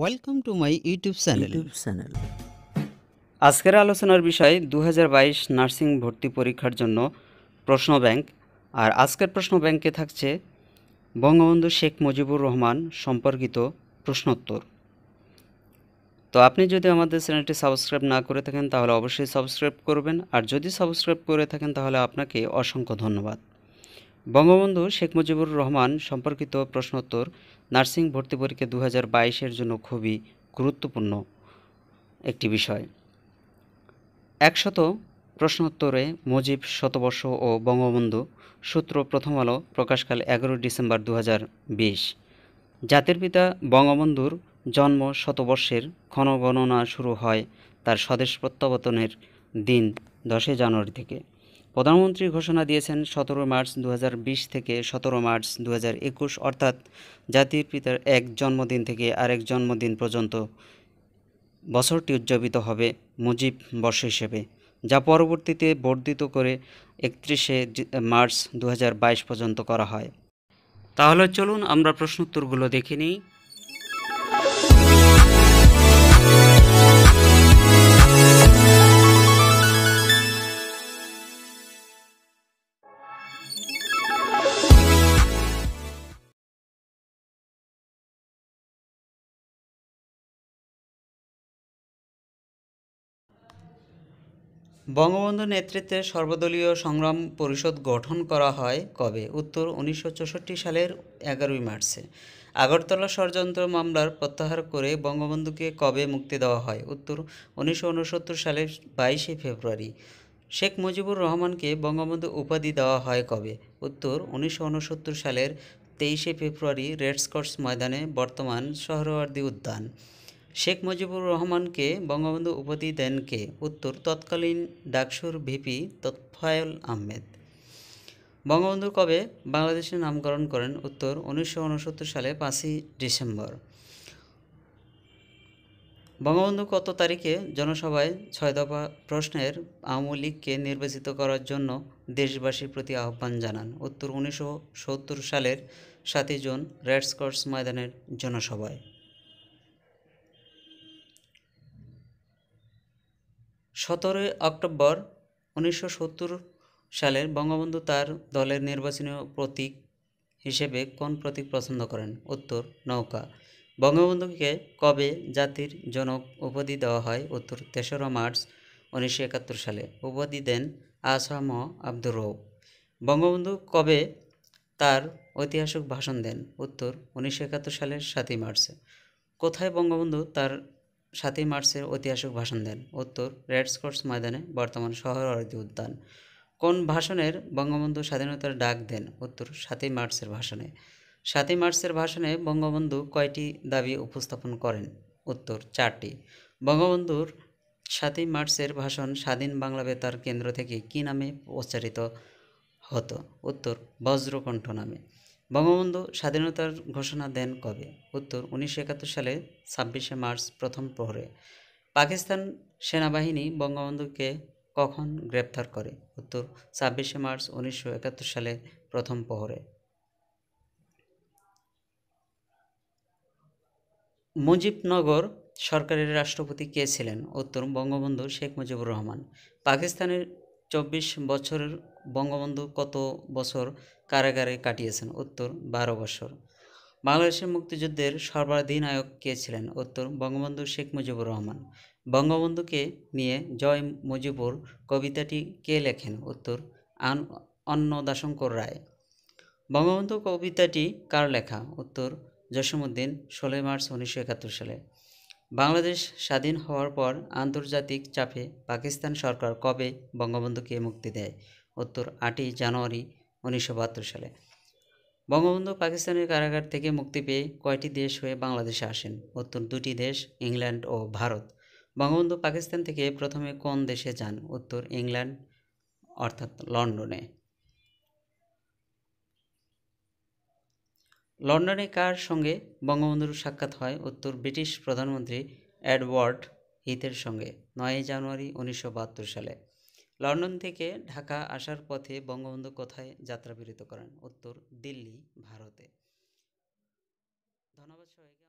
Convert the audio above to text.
welcome to my YouTube channel channel আজকের আলোচনার বিষয় দু নার্সিং ভর্তি পরীক্ষার জন্য প্রশ্ন ব্যাংক আর আজকের প্রশ্ন ব্যাংকে থাকছে বঙ্গবন্ধু শেখ মুজিবুর রহমান সম্পর্কিত প্রশ্নোত্তর তো আপনি যদি আমাদের চ্যানেলটি সাবস্ক্রাইব না করে থাকেন তাহলে অবশ্যই সাবস্ক্রাইব করবেন আর যদি সাবস্ক্রাইব করে থাকেন তাহলে আপনাকে অসংখ্য ধন্যবাদ বঙ্গবন্ধু শেখ মুজিবুর রহমান সম্পর্কিত প্রশ্নোত্তর নার্সিং ভর্তি পরীক্ষা দু হাজার জন্য খুবই গুরুত্বপূর্ণ একটি বিষয় একশত প্রশ্নোত্তরে মুজিব শতবর্ষ ও বঙ্গবন্ধু সূত্র প্রথম আলো প্রকাশকাল এগারো ডিসেম্বর দু জাতির পিতা বঙ্গবন্ধুর জন্ম শতবর্ষের ক্ষণগণনা শুরু হয় তার স্বদেশ প্রত্যাবর্তনের দিন দশই জানুয়ারি থেকে প্রধানমন্ত্রী ঘোষণা দিয়েছেন সতেরো মার্চ দু থেকে সতেরো মার্চ দু অর্থাৎ জাতির পিতার এক জন্মদিন থেকে আরেক জন্মদিন পর্যন্ত বছরটি উদযাপিত হবে মুজিব বর্ষ হিসেবে যা পরবর্তীতে বর্ধিত করে একত্রিশে মার্চ দু পর্যন্ত করা হয় তাহলে চলুন আমরা প্রশ্নোত্তরগুলো দেখে নিই বঙ্গবন্ধু নেতৃত্বে সর্বদলীয় সংগ্রাম পরিষদ গঠন করা হয় কবে উত্তর উনিশশো সালের এগারোই মার্চে আগরতলা ষড়যন্ত্র মামলার প্রত্যাহার করে বঙ্গবন্ধুকে কবে মুক্তি দেওয়া হয় উত্তর উনিশশো সালের বাইশে ফেব্রুয়ারি শেখ মুজিবুর রহমানকে বঙ্গবন্ধু উপাধি দেওয়া হয় কবে উত্তর উনিশশো সালের তেইশে ফেব্রুয়ারি রেডস্কটস ময়দানে বর্তমান সোহরাওয়ার্দী উদ্যান শেখ মুজিবুর রহমানকে বঙ্গবন্ধু উপাধি দেন কে উত্তর তৎকালীন ডাকসুর ভিপি তৎফায়ল আহমেদ বঙ্গবন্ধু কবে বাংলাদেশের নামকরণ করেন উত্তর উনিশশো সালে পাঁচই ডিসেম্বর বঙ্গবন্ধু কত তারিখে জনসভায় ছয় দফা প্রশ্নের আওয়ামী লীগকে নির্বাচিত করার জন্য দেশবাসীর প্রতি আহ্বান জানান উত্তর উনিশশো সালের সাতই জুন রেডস্কর্স ময়দানের জনসভায় সতেরোই অক্টোবর উনিশশো সত্তর সালের বঙ্গবন্ধু তার দলের নির্বাচনী প্রতীক হিসেবে কোন প্রতীক পছন্দ করেন উত্তর নৌকা বঙ্গবন্ধুকে কবে জাতির জনক উপাধি দেওয়া হয় উত্তর তেসরা মার্চ উনিশশো একাত্তর সালে উপাধি দেন আসাম আব্দুর রৌফ বঙ্গবন্ধু কবে তার ঐতিহাসিক ভাষণ দেন উত্তর উনিশশো একাত্তর সালের সাতই মার্চে কোথায় বঙ্গবন্ধু তার সাতই মার্চের ঐতিহাসিক ভাষণ দেন উত্তর রেড স্কোর্টস ময়দানে বর্তমান শহর অরদি উদ্যান কোন ভাষণের বঙ্গবন্ধু স্বাধীনতার ডাক দেন উত্তর সাতই মার্চের ভাষণে সাতই মার্চের ভাষণে বঙ্গবন্ধু কয়টি দাবি উপস্থাপন করেন উত্তর চারটি বঙ্গবন্ধুর সাতই মার্চের ভাষণ স্বাধীন বাংলা বেতার কেন্দ্র থেকে কী নামে প্রচারিত হতো উত্তর বজ্রকণ্ঠ নামে বঙ্গবন্ধু স্বাধীনতার ঘোষণা দেন কবে উত্তর উনিশশো একাত্তর সালে ছাব্বিশে মার্চ প্রথম প্রহরে পাকিস্তান সেনাবাহিনী বঙ্গবন্ধুকে কখন গ্রেপ্তার করে উত্তর ছাব্বিশে মার্চ উনিশশো একাত্তর প্রথম প্রহরে মুজিবনগর সরকারের রাষ্ট্রপতি কে ছিলেন উত্তর বঙ্গবন্ধু শেখ মুজিবুর রহমান পাকিস্তানের চব্বিশ বছরের বঙ্গবন্ধু কত বছর কারাগারে কাটিয়েছেন উত্তর বারো বছর বাংলাদেশের মুক্তিযুদ্ধের সর্বাধিনায়ক কে ছিলেন উত্তর বঙ্গবন্ধু শেখ মুজিবুর রহমান বঙ্গবন্ধুকে নিয়ে জয় মুজিবুর কবিতাটি কে লেখেন উত্তর আন অন্নদাশঙ্কর রায় বঙ্গবন্ধু কবিতাটি কার লেখা উত্তর জসীমউদ্দিন ষোলোই মার্চ উনিশশো একাত্তর সালে বাংলাদেশ স্বাধীন হওয়ার পর আন্তর্জাতিক চাপে পাকিস্তান সরকার কবে বঙ্গবন্ধুকে মুক্তি দেয় উত্তর আটই জানুয়ারি উনিশশো সালে বঙ্গবন্ধু পাকিস্তানের কারাগার থেকে মুক্তি পেয়ে কয়টি দেশ হয়ে বাংলাদেশে আসেন উত্তর দুটি দেশ ইংল্যান্ড ও ভারত বঙ্গবন্ধু পাকিস্তান থেকে প্রথমে কোন দেশে যান উত্তর ইংল্যান্ড অর্থাৎ লন্ডনে লন্ডনে কার সঙ্গে বঙ্গবন্ধুর সাক্ষাৎ হয় উত্তর ব্রিটিশ প্রধানমন্ত্রী এডওয়ার্ড হিথের সঙ্গে নয়ই জানুয়ারি উনিশশো সালে লন্ডন থেকে ঢাকা আসার পথে বঙ্গবন্ধু কোথায় যাত্রা বিরত করেন উত্তর দিল্লি ভারতে ধন্যবাদ সবাইকে